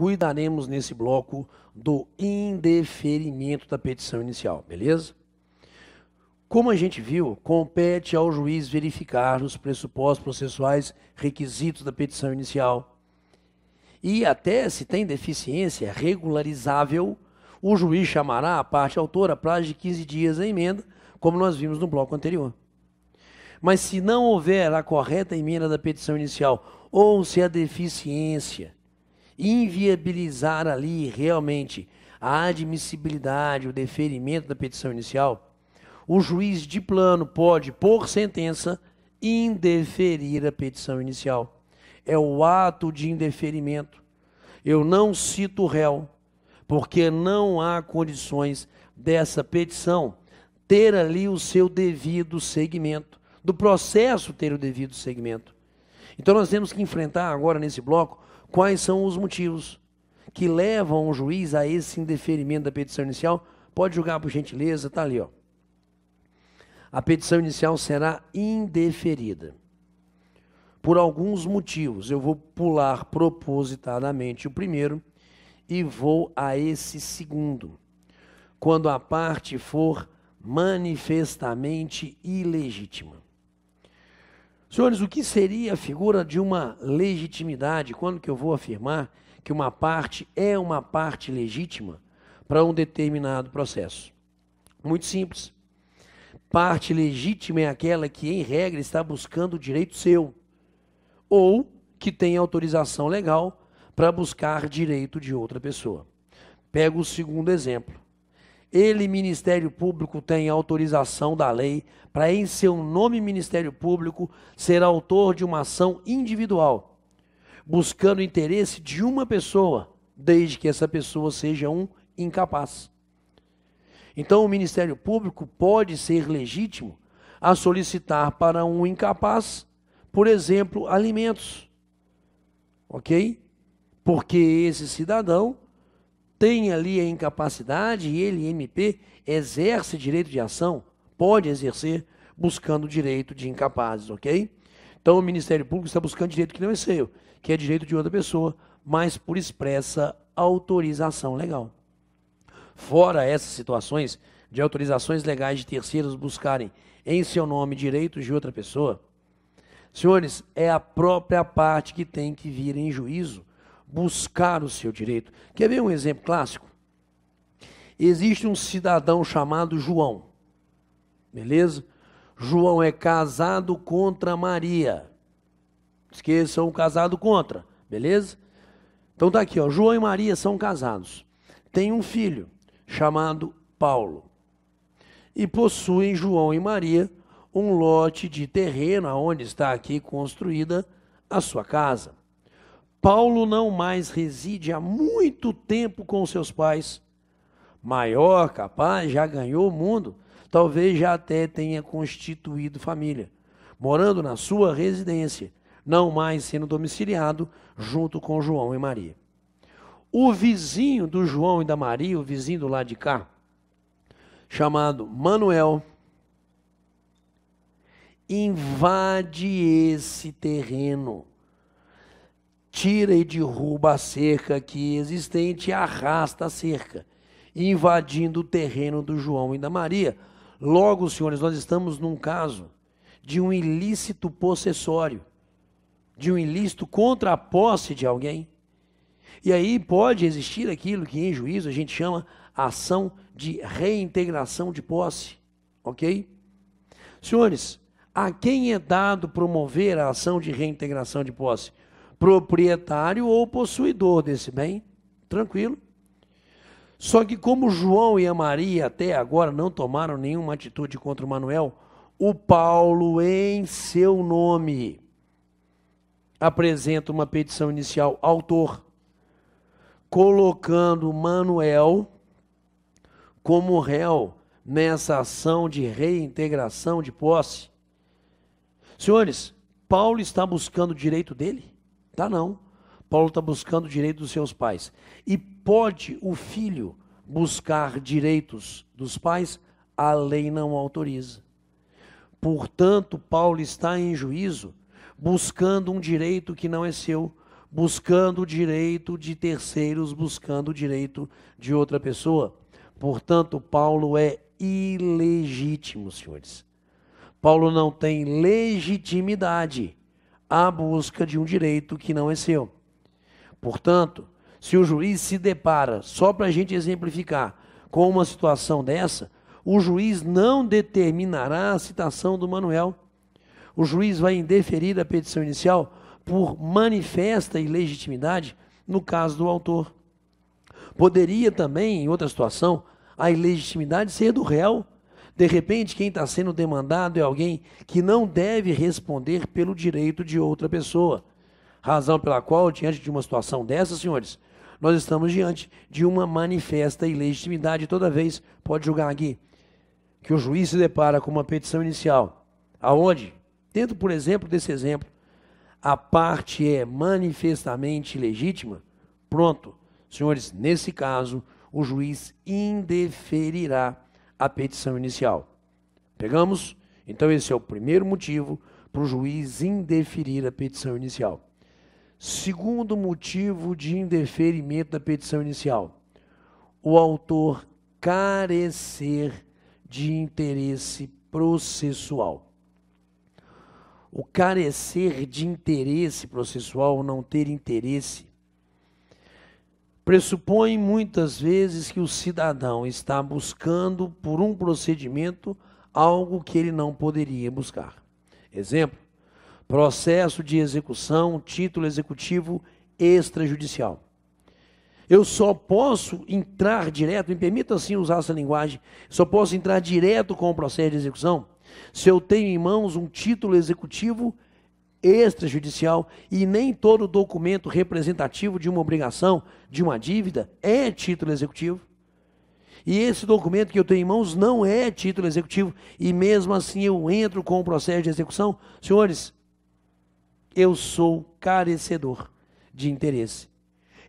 cuidaremos nesse bloco do indeferimento da petição inicial, beleza? Como a gente viu, compete ao juiz verificar os pressupostos processuais, requisitos da petição inicial. E até se tem deficiência regularizável, o juiz chamará a parte autora prazo de 15 dias a emenda, como nós vimos no bloco anterior. Mas se não houver a correta emenda da petição inicial ou se a deficiência inviabilizar ali realmente a admissibilidade, o deferimento da petição inicial, o juiz de plano pode, por sentença, indeferir a petição inicial. É o ato de indeferimento. Eu não cito o réu, porque não há condições dessa petição ter ali o seu devido segmento, do processo ter o devido segmento. Então nós temos que enfrentar agora nesse bloco quais são os motivos que levam o juiz a esse indeferimento da petição inicial. Pode julgar, por gentileza, está ali. Ó. A petição inicial será indeferida. Por alguns motivos, eu vou pular propositadamente o primeiro e vou a esse segundo. Quando a parte for manifestamente ilegítima. Senhores, o que seria a figura de uma legitimidade? Quando que eu vou afirmar que uma parte é uma parte legítima para um determinado processo? Muito simples. Parte legítima é aquela que, em regra, está buscando o direito seu ou que tem autorização legal para buscar direito de outra pessoa. Pego o segundo exemplo. Ele, Ministério Público, tem autorização da lei para, em seu nome, Ministério Público, ser autor de uma ação individual, buscando o interesse de uma pessoa, desde que essa pessoa seja um incapaz. Então, o Ministério Público pode ser legítimo a solicitar para um incapaz, por exemplo, alimentos. Ok? Porque esse cidadão tem ali a incapacidade e ele, MP, exerce direito de ação, pode exercer, buscando direito de incapazes, ok? Então o Ministério Público está buscando direito que não é seu, que é direito de outra pessoa, mas por expressa autorização legal. Fora essas situações de autorizações legais de terceiros buscarem em seu nome direitos de outra pessoa, senhores, é a própria parte que tem que vir em juízo buscar o seu direito. Quer ver um exemplo clássico? Existe um cidadão chamado João, beleza? João é casado contra Maria. Esqueçam o casado contra, beleza? Então tá aqui, ó. João e Maria são casados. Tem um filho chamado Paulo. E possuem João e Maria um lote de terreno aonde está aqui construída a sua casa. Paulo não mais reside há muito tempo com seus pais. Maior, capaz, já ganhou o mundo, talvez já até tenha constituído família, morando na sua residência, não mais sendo domiciliado junto com João e Maria. O vizinho do João e da Maria, o vizinho do lado de cá, chamado Manuel, invade esse terreno tira e derruba a cerca aqui existente e arrasta a cerca, invadindo o terreno do João e da Maria. Logo, senhores, nós estamos num caso de um ilícito possessório, de um ilícito contra a posse de alguém. E aí pode existir aquilo que em juízo a gente chama ação de reintegração de posse, ok? Senhores, a quem é dado promover a ação de reintegração de posse? proprietário ou possuidor desse bem. Tranquilo. Só que como João e a Maria até agora não tomaram nenhuma atitude contra o Manuel, o Paulo, em seu nome, apresenta uma petição inicial autor, colocando Manuel como réu nessa ação de reintegração de posse. Senhores, Paulo está buscando o direito dele? Tá não. Paulo está buscando o direito dos seus pais. E pode o filho buscar direitos dos pais? A lei não autoriza. Portanto, Paulo está em juízo buscando um direito que não é seu, buscando o direito de terceiros, buscando o direito de outra pessoa. Portanto, Paulo é ilegítimo, senhores. Paulo não tem legitimidade à busca de um direito que não é seu. Portanto, se o juiz se depara, só para a gente exemplificar, com uma situação dessa, o juiz não determinará a citação do Manuel. O juiz vai indeferir a petição inicial por manifesta ilegitimidade no caso do autor. Poderia também, em outra situação, a ilegitimidade ser do réu de repente, quem está sendo demandado é alguém que não deve responder pelo direito de outra pessoa. Razão pela qual, diante de uma situação dessa, senhores, nós estamos diante de uma manifesta ilegitimidade. Toda vez, pode julgar aqui, que o juiz se depara com uma petição inicial, aonde, dentro, por exemplo, desse exemplo, a parte é manifestamente ilegítima, pronto, senhores, nesse caso, o juiz indeferirá a petição inicial. Pegamos? Então, esse é o primeiro motivo para o juiz indeferir a petição inicial. Segundo motivo de indeferimento da petição inicial: o autor carecer de interesse processual. O carecer de interesse processual, não ter interesse, pressupõe muitas vezes que o cidadão está buscando por um procedimento algo que ele não poderia buscar. Exemplo: processo de execução, título executivo extrajudicial. Eu só posso entrar direto, me permita assim usar essa linguagem, só posso entrar direto com o processo de execução se eu tenho em mãos um título executivo extrajudicial extrajudicial e nem todo documento representativo de uma obrigação, de uma dívida, é título executivo. E esse documento que eu tenho em mãos não é título executivo, e mesmo assim eu entro com o processo de execução. Senhores, eu sou carecedor de interesse.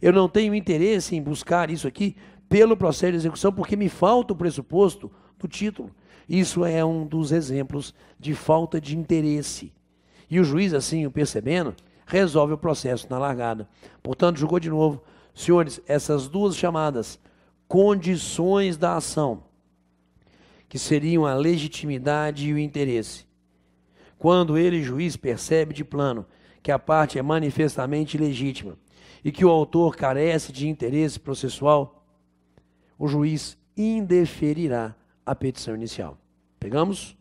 Eu não tenho interesse em buscar isso aqui pelo processo de execução, porque me falta o pressuposto do título. Isso é um dos exemplos de falta de interesse. E o juiz, assim o percebendo, resolve o processo na largada. Portanto, julgou de novo. Senhores, essas duas chamadas condições da ação, que seriam a legitimidade e o interesse. Quando ele, juiz, percebe de plano que a parte é manifestamente legítima e que o autor carece de interesse processual, o juiz indeferirá a petição inicial. Pegamos?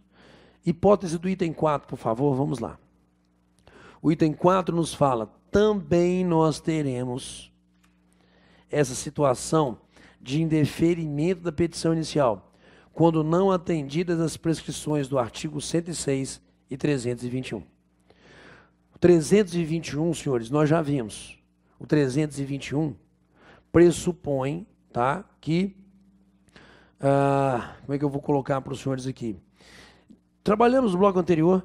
Hipótese do item 4, por favor, vamos lá. O item 4 nos fala: também nós teremos essa situação de indeferimento da petição inicial, quando não atendidas as prescrições do artigo 106 e 321. O 321, senhores, nós já vimos. O 321 pressupõe, tá, que ah, como é que eu vou colocar para os senhores aqui? Trabalhamos no bloco anterior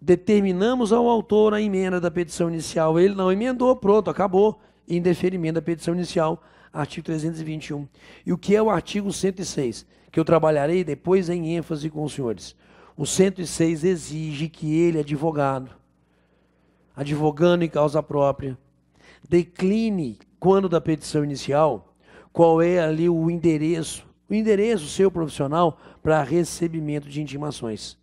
determinamos ao autor a emenda da petição inicial. Ele não emendou, pronto, acabou. Indeferimento da petição inicial, artigo 321. E o que é o artigo 106? Que eu trabalharei depois em ênfase com os senhores. O 106 exige que ele, advogado, advogando em causa própria, decline, quando da petição inicial, qual é ali o endereço, o endereço seu profissional para recebimento de intimações.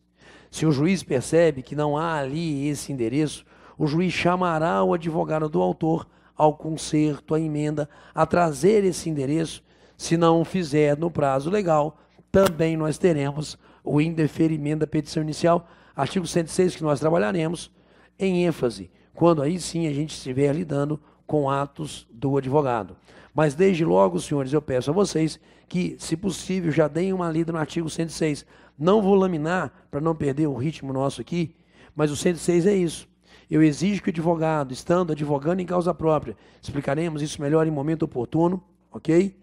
Se o juiz percebe que não há ali esse endereço, o juiz chamará o advogado do autor ao conserto, à emenda, a trazer esse endereço. Se não o fizer no prazo legal, também nós teremos o indeferimento da petição inicial, artigo 106, que nós trabalharemos em ênfase, quando aí sim a gente estiver lidando com atos do advogado. Mas desde logo, senhores, eu peço a vocês que, se possível, já deem uma lida no artigo 106. Não vou laminar para não perder o ritmo nosso aqui, mas o 106 é isso. Eu exijo que o advogado, estando advogando em causa própria, explicaremos isso melhor em momento oportuno, ok?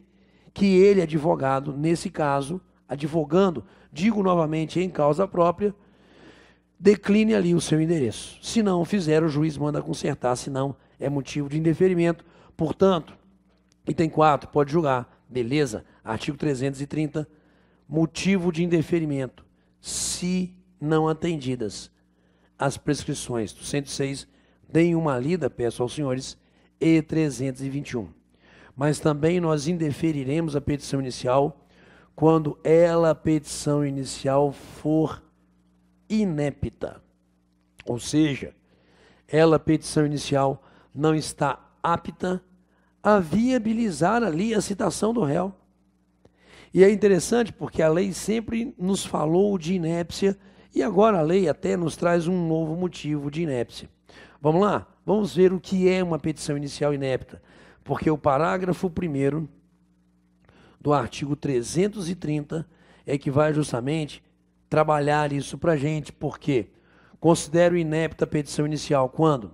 Que ele, advogado, nesse caso, advogando, digo novamente, em causa própria, decline ali o seu endereço. Se não fizer, o juiz manda consertar, senão é motivo de indeferimento. Portanto, item 4, pode julgar Beleza? Artigo 330. Motivo de indeferimento. Se não atendidas as prescrições do 106, deem uma lida, peço aos senhores, e 321. Mas também nós indeferiremos a petição inicial quando ela, a petição inicial, for inépita. Ou seja, ela, a petição inicial, não está apta a viabilizar ali a citação do réu. E é interessante porque a lei sempre nos falou de inépcia e agora a lei até nos traz um novo motivo de inépcia. Vamos lá? Vamos ver o que é uma petição inicial inepta. Porque o parágrafo 1 do artigo 330 é que vai justamente trabalhar isso para a gente, porque considero inepta a petição inicial quando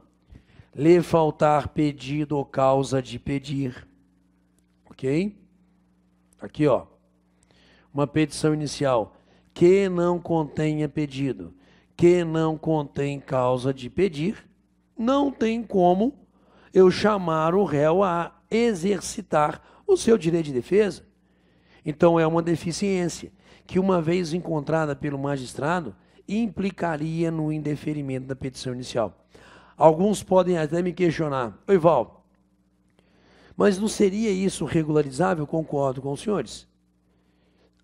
lhe faltar pedido ou causa de pedir. Ok? Aqui, ó. Uma petição inicial. Que não contenha pedido. Que não contém causa de pedir. Não tem como eu chamar o réu a exercitar o seu direito de defesa. Então, é uma deficiência que, uma vez encontrada pelo magistrado, implicaria no indeferimento da petição inicial. Alguns podem até me questionar, oi Val, mas não seria isso regularizável? Concordo com os senhores.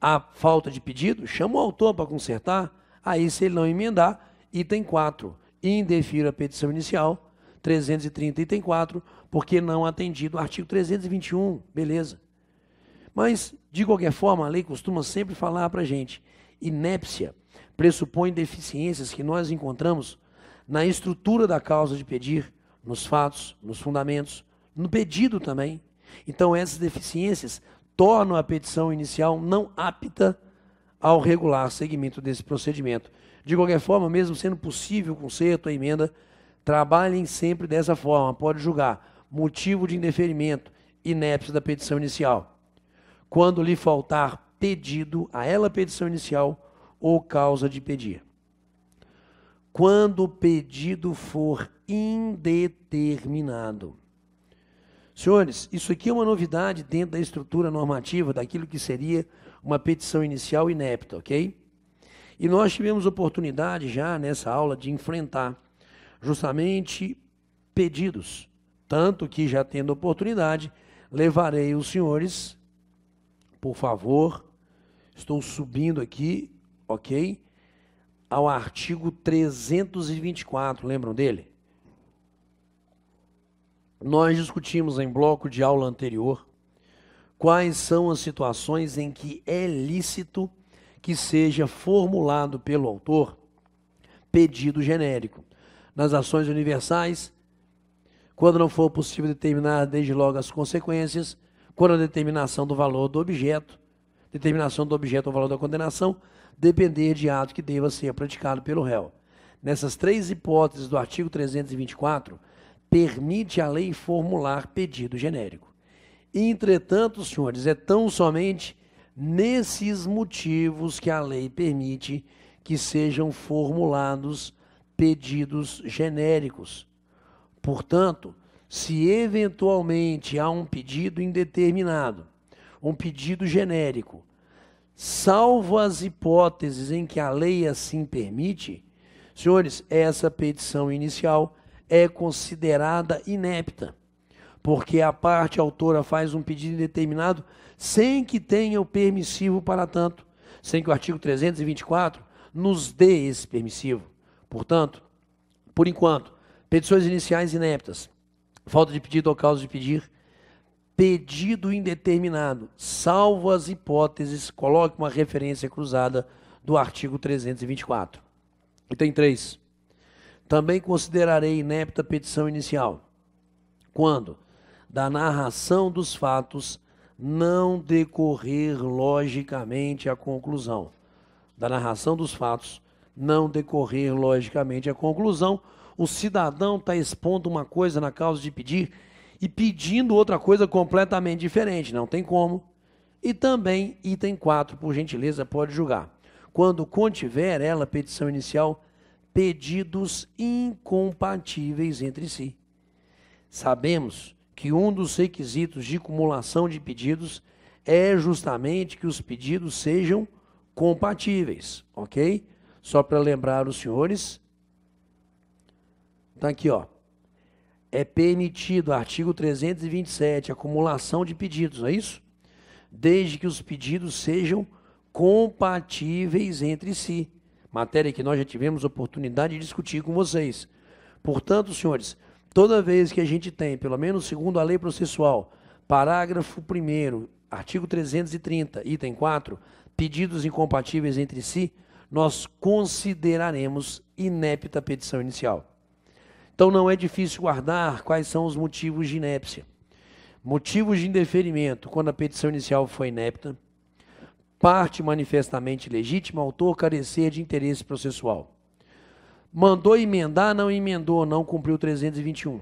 A falta de pedido, chama o autor para consertar, aí se ele não emendar, item 4, indefiro a petição inicial, 330 item 4, porque não atendido artigo 321, beleza. Mas, de qualquer forma, a lei costuma sempre falar para a gente, inépcia pressupõe deficiências que nós encontramos na estrutura da causa de pedir, nos fatos, nos fundamentos, no pedido também. Então, essas deficiências tornam a petição inicial não apta ao regular segmento desse procedimento. De qualquer forma, mesmo sendo possível o conserto, a emenda, trabalhem sempre dessa forma. Pode julgar motivo de indeferimento, inépcia da petição inicial. Quando lhe faltar pedido a ela petição inicial ou causa de pedir quando o pedido for indeterminado. Senhores, isso aqui é uma novidade dentro da estrutura normativa daquilo que seria uma petição inicial inepta, ok? E nós tivemos oportunidade já nessa aula de enfrentar justamente pedidos. Tanto que, já tendo oportunidade, levarei os senhores, por favor, estou subindo aqui, ok? ao artigo 324, lembram dele? Nós discutimos em bloco de aula anterior quais são as situações em que é lícito que seja formulado pelo autor pedido genérico. Nas ações universais, quando não for possível determinar desde logo as consequências, quando a determinação do valor do objeto, determinação do objeto ou valor da condenação, depender de ato que deva ser praticado pelo réu. Nessas três hipóteses do artigo 324, permite a lei formular pedido genérico. Entretanto, senhores, é tão somente nesses motivos que a lei permite que sejam formulados pedidos genéricos. Portanto, se eventualmente há um pedido indeterminado, um pedido genérico, salvo as hipóteses em que a lei assim permite, senhores, essa petição inicial é considerada inepta, porque a parte autora faz um pedido determinado sem que tenha o permissivo para tanto, sem que o artigo 324 nos dê esse permissivo. Portanto, por enquanto, petições iniciais ineptas, falta de pedido ou causa de pedir, pedido indeterminado, salvo as hipóteses, coloque uma referência cruzada do artigo 324. Item 3. Também considerarei inepta a petição inicial, quando, da narração dos fatos, não decorrer logicamente a conclusão. Da narração dos fatos, não decorrer logicamente a conclusão, o cidadão está expondo uma coisa na causa de pedir e pedindo outra coisa completamente diferente, não tem como. E também, item 4, por gentileza, pode julgar. Quando contiver ela, petição inicial, pedidos incompatíveis entre si. Sabemos que um dos requisitos de acumulação de pedidos é justamente que os pedidos sejam compatíveis, ok? Só para lembrar os senhores, está aqui, ó é permitido, artigo 327, acumulação de pedidos, não é isso? Desde que os pedidos sejam compatíveis entre si. Matéria que nós já tivemos oportunidade de discutir com vocês. Portanto, senhores, toda vez que a gente tem, pelo menos segundo a lei processual, parágrafo 1, artigo 330, item 4, pedidos incompatíveis entre si, nós consideraremos inepta a petição inicial. Então não é difícil guardar quais são os motivos de inépcia. Motivos de indeferimento, quando a petição inicial foi inepta, parte manifestamente legítima, autor carecer de interesse processual. Mandou emendar, não emendou, não cumpriu 321.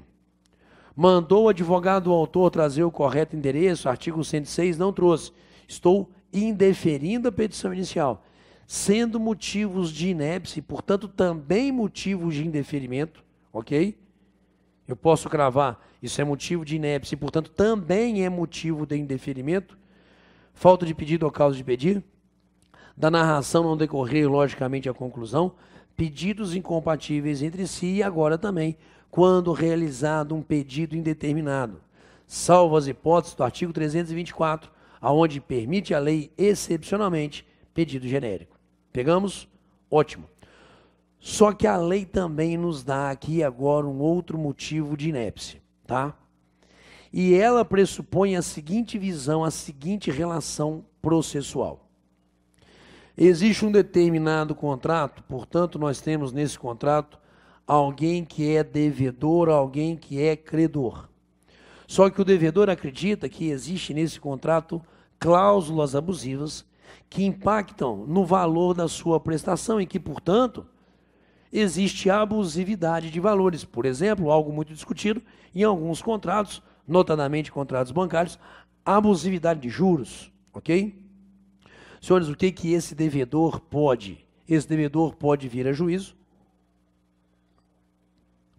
Mandou o advogado do autor trazer o correto endereço, artigo 106, não trouxe. Estou indeferindo a petição inicial, sendo motivos de inépcia, portanto também motivos de indeferimento, ok? Eu posso cravar, isso é motivo de inépcia e, portanto, também é motivo de indeferimento, falta de pedido ou causa de pedir, da narração não decorrer, logicamente, a conclusão, pedidos incompatíveis entre si e agora também, quando realizado um pedido indeterminado, salvo as hipóteses do artigo 324, aonde permite a lei excepcionalmente pedido genérico. Pegamos? Ótimo. Só que a lei também nos dá aqui agora um outro motivo de inépcia, tá? E ela pressupõe a seguinte visão, a seguinte relação processual. Existe um determinado contrato, portanto, nós temos nesse contrato alguém que é devedor, alguém que é credor. Só que o devedor acredita que existe nesse contrato cláusulas abusivas que impactam no valor da sua prestação e que, portanto, existe abusividade de valores. Por exemplo, algo muito discutido em alguns contratos, notadamente contratos bancários, abusividade de juros, ok? Senhores, o que, que esse devedor pode? Esse devedor pode vir a juízo,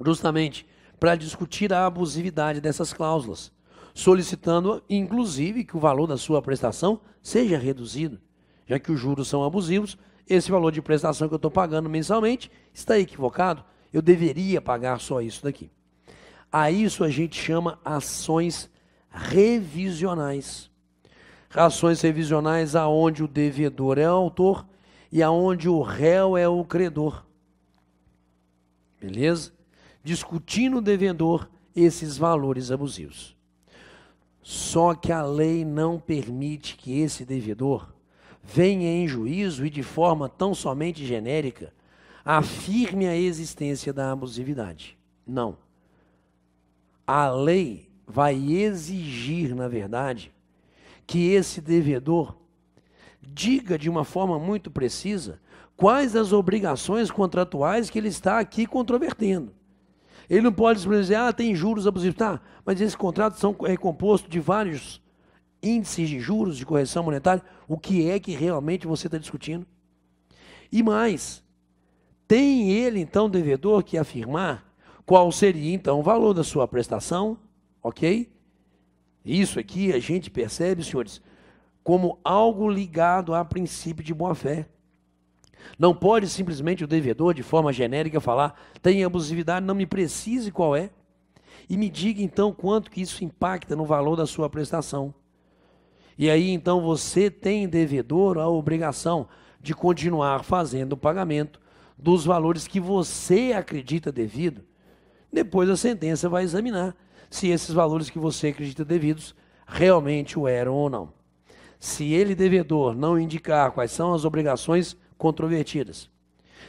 justamente para discutir a abusividade dessas cláusulas, solicitando, inclusive, que o valor da sua prestação seja reduzido, já que os juros são abusivos, esse valor de prestação que eu estou pagando mensalmente está equivocado, eu deveria pagar só isso daqui. A isso a gente chama ações revisionais. Ações revisionais aonde o devedor é o autor e aonde o réu é o credor. Beleza? Discutindo o devedor esses valores abusivos. Só que a lei não permite que esse devedor venha em juízo e de forma tão somente genérica afirme a existência da abusividade. Não. A lei vai exigir, na verdade, que esse devedor diga de uma forma muito precisa quais as obrigações contratuais que ele está aqui controvertendo. Ele não pode dizer, ah, tem juros abusivos. Tá, mas esse contrato são, é composto de vários índices de juros, de correção monetária, o que é que realmente você está discutindo. E mais, tem ele então devedor que afirmar qual seria então o valor da sua prestação, ok? Isso aqui a gente percebe, senhores, como algo ligado a princípio de boa-fé. Não pode simplesmente o devedor, de forma genérica, falar tem abusividade, não me precise qual é. E me diga então quanto que isso impacta no valor da sua prestação. E aí então você tem devedor a obrigação de continuar fazendo o pagamento dos valores que você acredita devido. Depois a sentença vai examinar se esses valores que você acredita devidos realmente o eram ou não. Se ele devedor não indicar quais são as obrigações controvertidas,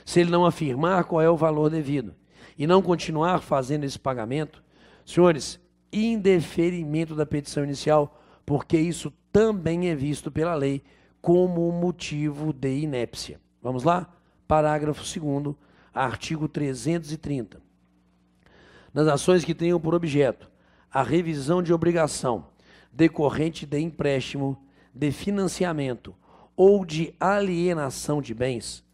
se ele não afirmar qual é o valor devido e não continuar fazendo esse pagamento, senhores, indeferimento da petição inicial, porque isso também é visto pela lei como motivo de inépcia. Vamos lá? Parágrafo 2, artigo 330. Nas ações que tenham por objeto a revisão de obrigação decorrente de empréstimo, de financiamento ou de alienação de bens,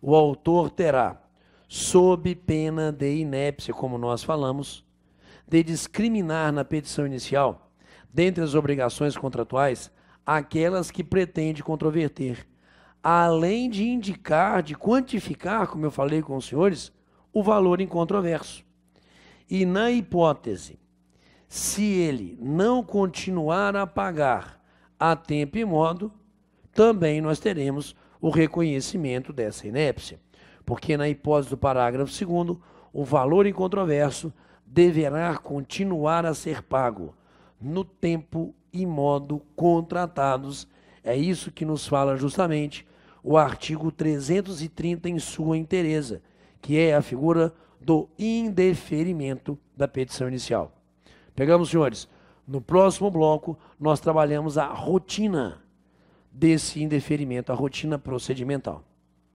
o autor terá, sob pena de inépcia, como nós falamos, de discriminar na petição inicial dentre as obrigações contratuais, aquelas que pretende controverter, além de indicar, de quantificar, como eu falei com os senhores, o valor incontroverso. E na hipótese, se ele não continuar a pagar a tempo e modo, também nós teremos o reconhecimento dessa inépcia, porque na hipótese do parágrafo 2 o valor incontroverso deverá continuar a ser pago no tempo e modo contratados. É isso que nos fala justamente o artigo 330 em sua inteireza, que é a figura do indeferimento da petição inicial. Pegamos, senhores? No próximo bloco, nós trabalhamos a rotina desse indeferimento, a rotina procedimental.